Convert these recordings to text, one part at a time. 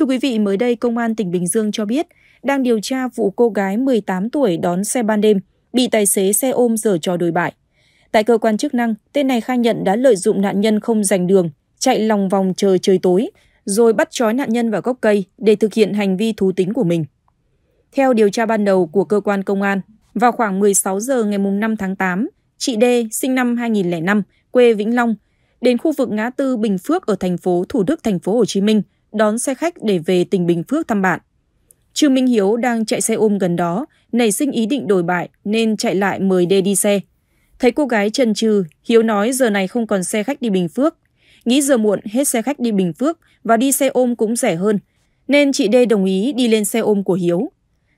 Thưa quý vị, mới đây Công an tỉnh Bình Dương cho biết đang điều tra vụ cô gái 18 tuổi đón xe ban đêm, bị tài xế xe ôm dở trò đồi bại. Tại cơ quan chức năng, tên này khai nhận đã lợi dụng nạn nhân không giành đường, chạy lòng vòng chờ trời tối, rồi bắt trói nạn nhân vào gốc cây để thực hiện hành vi thú tính của mình. Theo điều tra ban đầu của cơ quan công an, vào khoảng 16 giờ ngày 5 tháng 8, chị D, sinh năm 2005, quê Vĩnh Long, đến khu vực ngã tư Bình Phước ở thành phố Thủ Đức, thành phố Hồ Chí Minh, đón xe khách để về tỉnh Bình Phước thăm bạn. Trương Minh Hiếu đang chạy xe ôm gần đó, nảy sinh ý định đổi bại nên chạy lại mời Đê đi xe. Thấy cô gái trần trừ, Hiếu nói giờ này không còn xe khách đi Bình Phước. Nghĩ giờ muộn hết xe khách đi Bình Phước và đi xe ôm cũng rẻ hơn, nên chị Đê đồng ý đi lên xe ôm của Hiếu.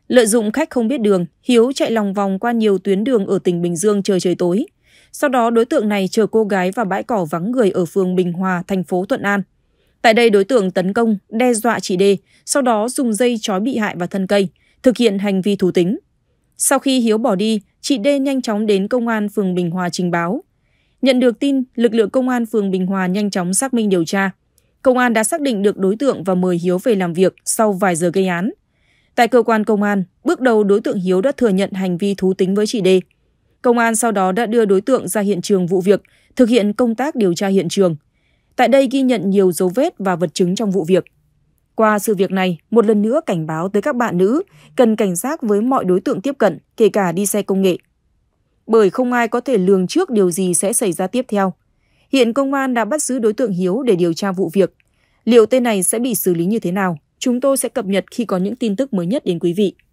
Lợi dụng khách không biết đường, Hiếu chạy lòng vòng qua nhiều tuyến đường ở tỉnh Bình Dương chờ trời tối. Sau đó đối tượng này chờ cô gái vào bãi cỏ vắng người ở phường Bình Hòa, thành phố Thuận An. Tại đây đối tượng tấn công, đe dọa chị D sau đó dùng dây trói bị hại vào thân cây, thực hiện hành vi thú tính. Sau khi Hiếu bỏ đi, chị D nhanh chóng đến công an phường Bình Hòa trình báo. Nhận được tin, lực lượng công an phường Bình Hòa nhanh chóng xác minh điều tra. Công an đã xác định được đối tượng và mời Hiếu về làm việc sau vài giờ gây án. Tại cơ quan công an, bước đầu đối tượng Hiếu đã thừa nhận hành vi thú tính với chị D Công an sau đó đã đưa đối tượng ra hiện trường vụ việc, thực hiện công tác điều tra hiện trường, Tại đây ghi nhận nhiều dấu vết và vật chứng trong vụ việc. Qua sự việc này, một lần nữa cảnh báo tới các bạn nữ cần cảnh giác với mọi đối tượng tiếp cận, kể cả đi xe công nghệ. Bởi không ai có thể lường trước điều gì sẽ xảy ra tiếp theo. Hiện công an đã bắt giữ đối tượng Hiếu để điều tra vụ việc. Liệu tên này sẽ bị xử lý như thế nào? Chúng tôi sẽ cập nhật khi có những tin tức mới nhất đến quý vị.